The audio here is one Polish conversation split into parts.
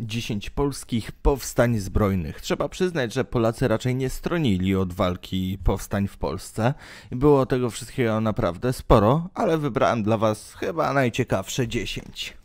10 polskich powstań zbrojnych. Trzeba przyznać, że Polacy raczej nie stronili od walki powstań w Polsce. Było tego wszystkiego naprawdę sporo, ale wybrałem dla Was chyba najciekawsze 10.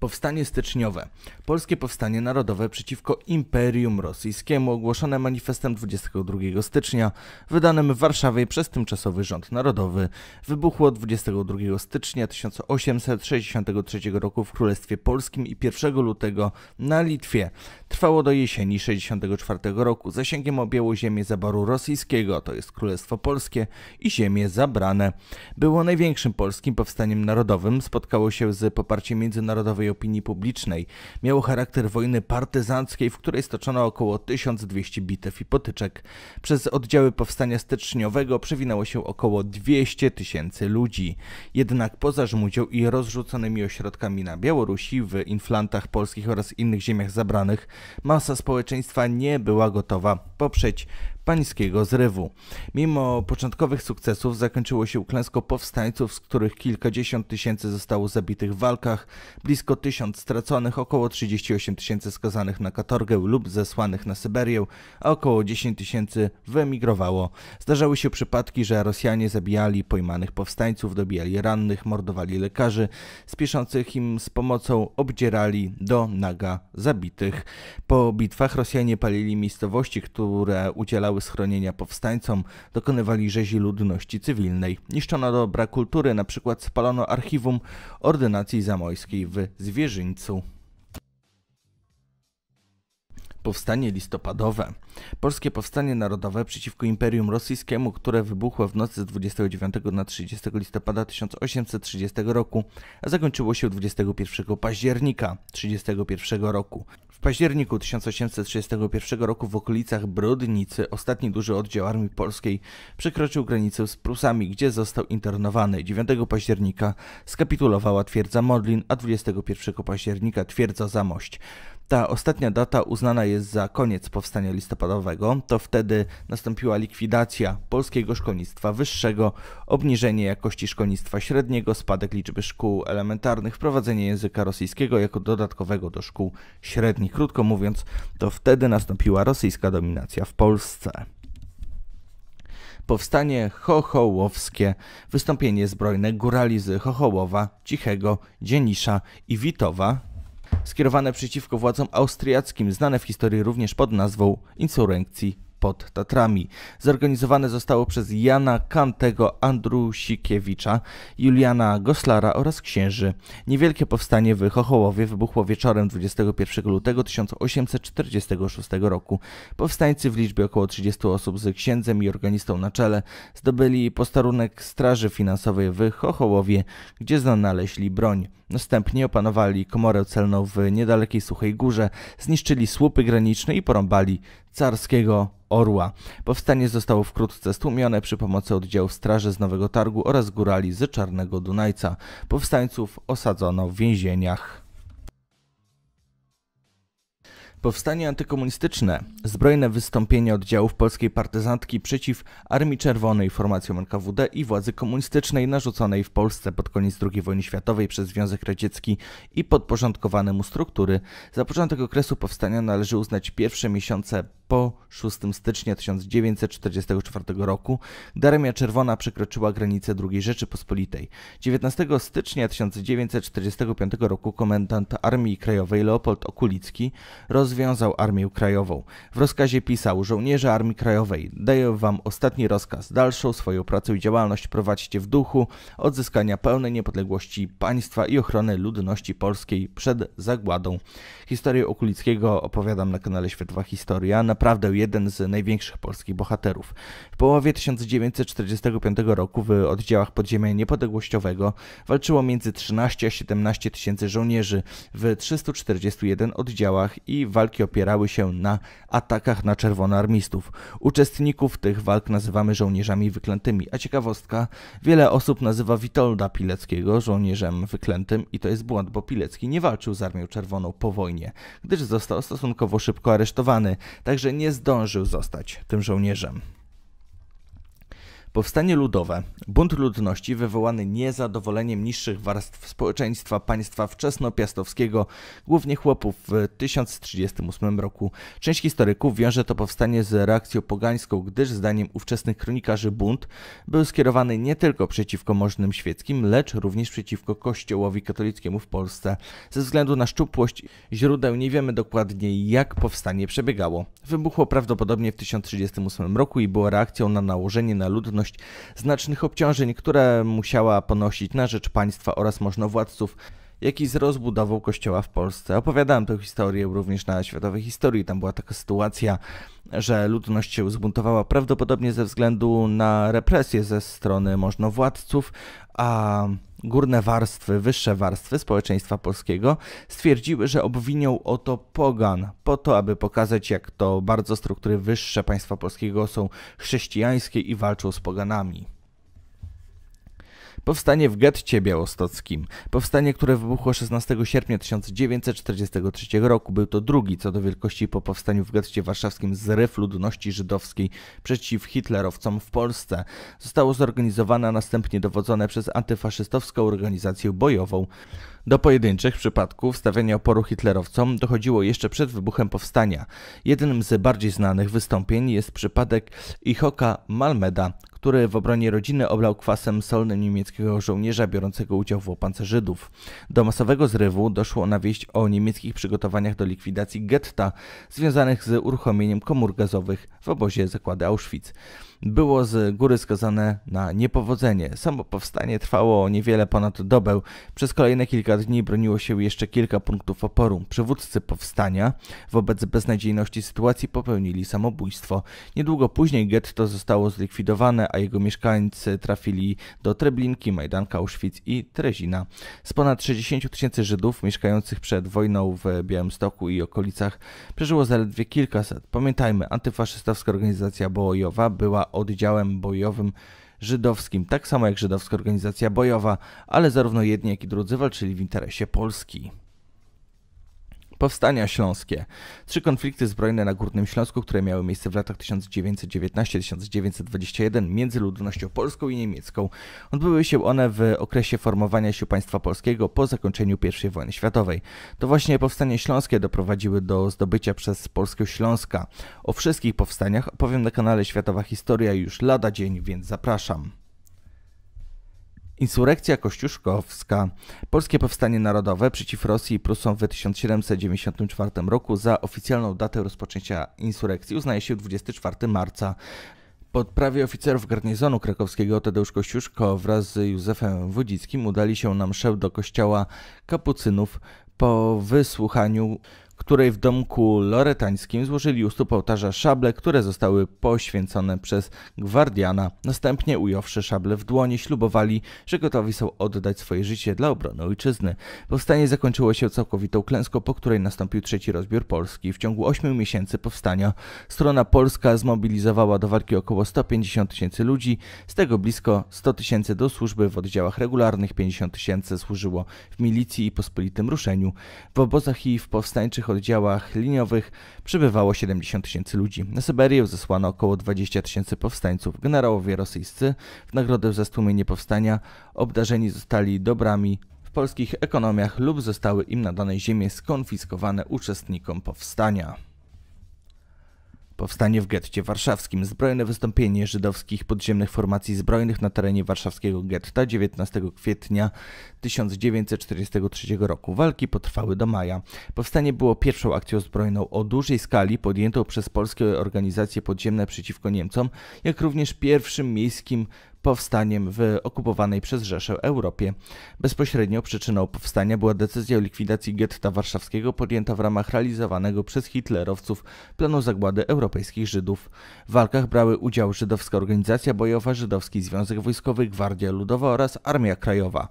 Powstanie styczniowe. Polskie Powstanie Narodowe przeciwko Imperium Rosyjskiemu ogłoszone manifestem 22 stycznia, wydanym w Warszawie przez tymczasowy rząd narodowy, wybuchło 22 stycznia 1863 roku w Królestwie Polskim i 1 lutego na Litwie. Trwało do jesieni 1964 roku. Zasięgiem objęło ziemię zaboru rosyjskiego, to jest Królestwo Polskie i ziemie zabrane. Było największym polskim powstaniem narodowym, spotkało się z poparciem międzynarodowej opinii publicznej. Miało charakter wojny partyzanckiej, w której stoczono około 1200 bitew i potyczek. Przez oddziały powstania styczniowego przewinęło się około 200 tysięcy ludzi. Jednak poza Żmudzią i rozrzuconymi ośrodkami na Białorusi, w inflantach polskich oraz innych ziemiach zabranych, masa społeczeństwa nie była gotowa poprzeć pańskiego zrywu. Mimo początkowych sukcesów zakończyło się klęską powstańców, z których kilkadziesiąt tysięcy zostało zabitych w walkach, blisko tysiąc straconych, około 38 tysięcy skazanych na katorgę lub zesłanych na Syberię, a około 10 tysięcy wyemigrowało. Zdarzały się przypadki, że Rosjanie zabijali pojmanych powstańców, dobijali rannych, mordowali lekarzy, spieszących im z pomocą obdzierali do naga zabitych. Po bitwach Rosjanie palili miejscowości, które udzielały dawały schronienia powstańcom, dokonywali rzezi ludności cywilnej. Niszczono dobra kultury, na przykład spalono archiwum ordynacji zamojskiej w Zwierzyńcu. Powstanie listopadowe. Polskie powstanie narodowe przeciwko Imperium Rosyjskiemu, które wybuchło w nocy z 29 na 30 listopada 1830 roku, a zakończyło się 21 października 31 roku. W październiku 1831 roku w okolicach Brodnicy ostatni duży oddział Armii Polskiej przekroczył granicę z Prusami, gdzie został internowany. 9 października skapitulowała twierdza Modlin, a 21 października twierdza Zamość. Ta ostatnia data uznana jest za koniec powstania listopadowego. To wtedy nastąpiła likwidacja polskiego szkolnictwa wyższego, obniżenie jakości szkolnictwa średniego, spadek liczby szkół elementarnych, wprowadzenie języka rosyjskiego jako dodatkowego do szkół średnich. Krótko mówiąc, to wtedy nastąpiła rosyjska dominacja w Polsce powstanie chochołowskie, wystąpienie zbrojne góralizy Chochołowa, Cichego, Dzienisza i Witowa skierowane przeciwko władzom austriackim, znane w historii również pod nazwą insurekcji pod Tatrami. Zorganizowane zostało przez Jana Kantego Andrusikiewicza, Juliana Goslara oraz księży. Niewielkie powstanie w Chochołowie wybuchło wieczorem 21 lutego 1846 roku. Powstańcy w liczbie około 30 osób z księdzem i organistą na czele zdobyli posterunek Straży Finansowej w Chochołowie, gdzie znaleźli broń. Następnie opanowali komorę celną w niedalekiej Suchej Górze, zniszczyli słupy graniczne i porąbali carskiego Orła. Powstanie zostało wkrótce stłumione przy pomocy oddziałów straży z Nowego Targu oraz górali z Czarnego Dunajca. Powstańców osadzono w więzieniach. Powstanie antykomunistyczne, zbrojne wystąpienie oddziałów polskiej partyzantki przeciw Armii Czerwonej, formacjom NKWD i władzy komunistycznej narzuconej w Polsce pod koniec II wojny światowej przez Związek Radziecki i podporządkowane mu struktury, za początek okresu powstania należy uznać pierwsze miesiące po 6 stycznia 1944 roku, gdy Armia Czerwona przekroczyła granicę II Rzeczypospolitej. 19 stycznia 1945 roku komendant Armii Krajowej Leopold Okulicki roz rozwiązał Armię Krajową. W rozkazie pisał: Żołnierze Armii Krajowej, daję wam ostatni rozkaz. Dalszą swoją pracę i działalność prowadźcie w duchu odzyskania pełnej niepodległości państwa i ochrony ludności polskiej przed zagładą. Historię Okulickiego opowiadam na kanale Światowa Historia, naprawdę jeden z największych polskich bohaterów. W połowie 1945 roku w oddziałach podziemia niepodległościowego walczyło między 13 a 17 tysięcy żołnierzy w 341 oddziałach i w walki opierały się na atakach na czerwonoarmistów. Uczestników tych walk nazywamy żołnierzami wyklętymi, a ciekawostka, wiele osób nazywa Witolda Pileckiego żołnierzem wyklętym i to jest błąd, bo Pilecki nie walczył z Armią Czerwoną po wojnie, gdyż został stosunkowo szybko aresztowany, także nie zdążył zostać tym żołnierzem. Powstanie ludowe, bunt ludności wywołany niezadowoleniem niższych warstw społeczeństwa państwa wczesnopiastowskiego, głównie chłopów w 1038 roku. Część historyków wiąże to powstanie z reakcją pogańską, gdyż zdaniem ówczesnych kronikarzy bunt był skierowany nie tylko przeciwko możnym świeckim, lecz również przeciwko kościołowi katolickiemu w Polsce. Ze względu na szczupłość źródeł nie wiemy dokładnie jak powstanie przebiegało. Wybuchło prawdopodobnie w 1038 roku i było reakcją na nałożenie na ludność znacznych obciążeń, które musiała ponosić na rzecz państwa oraz możnowładców i z rozbudową kościoła w Polsce. Opowiadałem tę historię również na Światowej Historii. Tam była taka sytuacja, że ludność się zbuntowała prawdopodobnie ze względu na represje ze strony możnowładców, a górne warstwy, wyższe warstwy społeczeństwa polskiego stwierdziły, że obwinią o to pogan, po to, aby pokazać, jak to bardzo struktury wyższe państwa polskiego są chrześcijańskie i walczą z poganami. Powstanie w getcie białostockim. Powstanie, które wybuchło 16 sierpnia 1943 roku, był to drugi co do wielkości po powstaniu w getcie warszawskim zryw ludności żydowskiej przeciw hitlerowcom w Polsce. Zostało zorganizowane, a następnie dowodzone przez antyfaszystowską organizację bojową. Do pojedynczych przypadków stawiania oporu hitlerowcom dochodziło jeszcze przed wybuchem powstania. Jednym z bardziej znanych wystąpień jest przypadek Ichoka Malmeda, który w obronie rodziny oblał kwasem solnym niemieckiego żołnierza biorącego udział w łopance Żydów. Do masowego zrywu doszło na wieść o niemieckich przygotowaniach do likwidacji getta związanych z uruchomieniem komór gazowych w obozie zakłady Auschwitz było z góry skazane na niepowodzenie. Samo powstanie trwało niewiele ponad dobę. Przez kolejne kilka dni broniło się jeszcze kilka punktów oporu. Przywódcy powstania wobec beznadziejności sytuacji popełnili samobójstwo. Niedługo później getto zostało zlikwidowane, a jego mieszkańcy trafili do Treblinki, Majdanka, Auschwitz i Trezina. Z ponad 60 tysięcy Żydów mieszkających przed wojną w Białymstoku i okolicach przeżyło zaledwie kilkaset. Pamiętajmy, antyfaszystowska organizacja bojowa była oddziałem bojowym żydowskim, tak samo jak żydowska organizacja bojowa, ale zarówno jedni jak i drudzy walczyli w interesie Polski. Powstania Śląskie. Trzy konflikty zbrojne na Górnym Śląsku, które miały miejsce w latach 1919-1921 między ludnością polską i niemiecką. Odbyły się one w okresie formowania się państwa polskiego po zakończeniu I wojny światowej. To właśnie powstanie śląskie doprowadziły do zdobycia przez Polskę Śląska. O wszystkich powstaniach opowiem na kanale Światowa Historia już lada dzień, więc zapraszam. Insurrekcja kościuszkowska. Polskie Powstanie Narodowe przeciw Rosji i Prusom w 1794 roku za oficjalną datę rozpoczęcia insurrekcji uznaje się 24 marca. Pod prawie oficerów garnizonu krakowskiego Tadeusz Kościuszko wraz z Józefem Wodzickim udali się na mszę do kościoła kapucynów po wysłuchaniu której w domku loretańskim złożyli u stóp ołtarza szable, które zostały poświęcone przez gwardiana. Następnie ująwszy szable w dłoni ślubowali, że gotowi są oddać swoje życie dla obrony ojczyzny. Powstanie zakończyło się całkowitą klęską, po której nastąpił trzeci rozbiór Polski. W ciągu 8 miesięcy powstania strona polska zmobilizowała do walki około 150 tysięcy ludzi, z tego blisko 100 tysięcy do służby w oddziałach regularnych, 50 tysięcy służyło w milicji i pospolitym ruszeniu. W obozach i w powstańczych w oddziałach liniowych przybywało 70 tysięcy ludzi. Na Syberię zesłano około 20 tysięcy powstańców. Generałowie rosyjscy w nagrodę za stłumienie powstania obdarzeni zostali dobrami w polskich ekonomiach lub zostały im nadane ziemie skonfiskowane uczestnikom powstania. Powstanie w getcie warszawskim, zbrojne wystąpienie żydowskich podziemnych formacji zbrojnych na terenie warszawskiego getta 19 kwietnia 1943 roku. Walki potrwały do maja. Powstanie było pierwszą akcją zbrojną o dużej skali podjętą przez polskie organizacje podziemne przeciwko Niemcom, jak również pierwszym miejskim powstaniem w okupowanej przez Rzeszę Europie. bezpośrednio przyczyną powstania była decyzja o likwidacji getta warszawskiego podjęta w ramach realizowanego przez hitlerowców planu zagłady europejskich Żydów. W walkach brały udział żydowska organizacja bojowa, Żydowski Związek Wojskowy, Gwardia Ludowa oraz Armia Krajowa.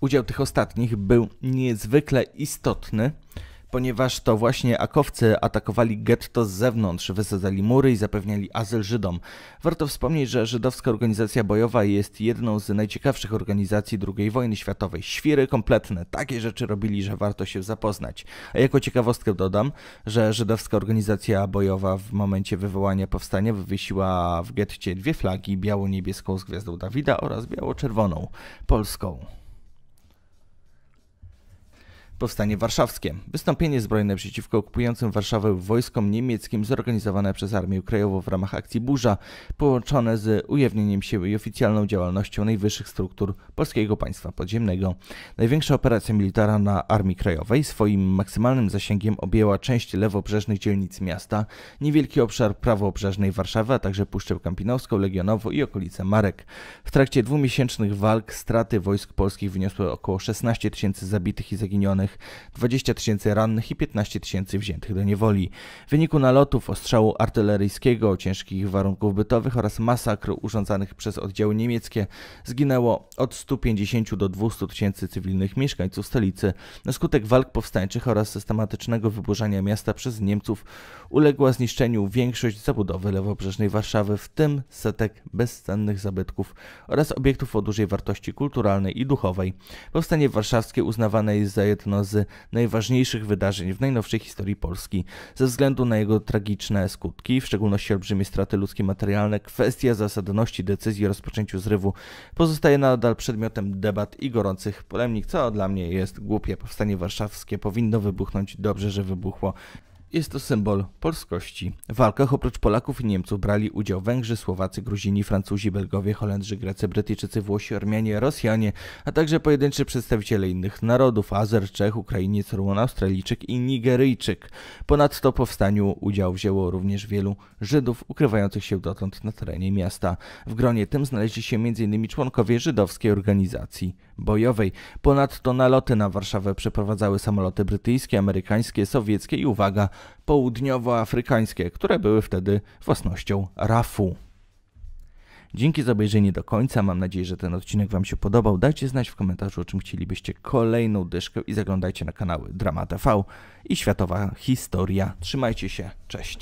Udział tych ostatnich był niezwykle istotny ponieważ to właśnie akowcy atakowali getto z zewnątrz, wysadzali mury i zapewniali azyl Żydom. Warto wspomnieć, że Żydowska Organizacja Bojowa jest jedną z najciekawszych organizacji II wojny światowej. Świry kompletne, takie rzeczy robili, że warto się zapoznać. A jako ciekawostkę dodam, że Żydowska Organizacja Bojowa w momencie wywołania powstania wywiesiła w getcie dwie flagi, biało-niebieską z gwiazdą Dawida oraz biało-czerwoną, polską. Powstanie Warszawskie. Wystąpienie zbrojne przeciwko okupującym Warszawę wojskom niemieckim zorganizowane przez Armię Krajową w ramach akcji Burza, połączone z ujawnieniem siły i oficjalną działalnością najwyższych struktur polskiego państwa podziemnego. Największa operacja militarna Armii Krajowej swoim maksymalnym zasięgiem objęła część lewobrzeżnych dzielnic miasta, niewielki obszar prawobrzeżnej Warszawy, a także Puszczę Kampinowską, legionowo i okolice Marek. W trakcie dwumiesięcznych walk straty wojsk polskich wyniosły około 16 tysięcy zabitych i zaginionych zwanych, 20 tysięcy rannych i 15 tysięcy wziętych do niewoli. W wyniku nalotów, ostrzału artyleryjskiego, ciężkich warunków bytowych oraz masakr urządzanych przez oddziały niemieckie zginęło od 150 do 200 tysięcy cywilnych mieszkańców stolicy. Na skutek walk powstańczych oraz systematycznego wyburzania miasta przez Niemców uległa zniszczeniu większość zabudowy lewobrzeżnej Warszawy, w tym setek bezcennych zabytków oraz obiektów o dużej wartości kulturalnej i duchowej. Powstanie warszawskie uznawane jest za jedno jedno z najważniejszych wydarzeń w najnowszej historii Polski. Ze względu na jego tragiczne skutki, w szczególności olbrzymie straty ludzkie materialne, kwestia zasadności decyzji o rozpoczęciu zrywu pozostaje nadal przedmiotem debat i gorących polemik, co dla mnie jest głupie. Powstanie warszawskie powinno wybuchnąć, dobrze, że wybuchło. Jest to symbol polskości. W walkach oprócz Polaków i Niemców brali udział Węgrzy, Słowacy, Gruzini, Francuzi, Belgowie, Holendrzy, Grecy, Brytyjczycy, Włosi, Armianie, Rosjanie, a także pojedynczy przedstawiciele innych narodów Azer, Czech, Ukrainiec, Rumun, Australijczyk i Nigeryjczyk. Ponadto powstaniu udział wzięło również wielu Żydów ukrywających się dotąd na terenie miasta. W gronie tym znaleźli się m.in. członkowie żydowskiej organizacji bojowej. Ponadto naloty na Warszawę przeprowadzały samoloty brytyjskie, amerykańskie, sowieckie i uwaga, południowoafrykańskie, które były wtedy własnością RAF-u. Dzięki za obejrzenie do końca. Mam nadzieję, że ten odcinek Wam się podobał. Dajcie znać w komentarzu, o czym chcielibyście kolejną dyszkę i zaglądajcie na kanały Drama TV i Światowa Historia. Trzymajcie się, cześć!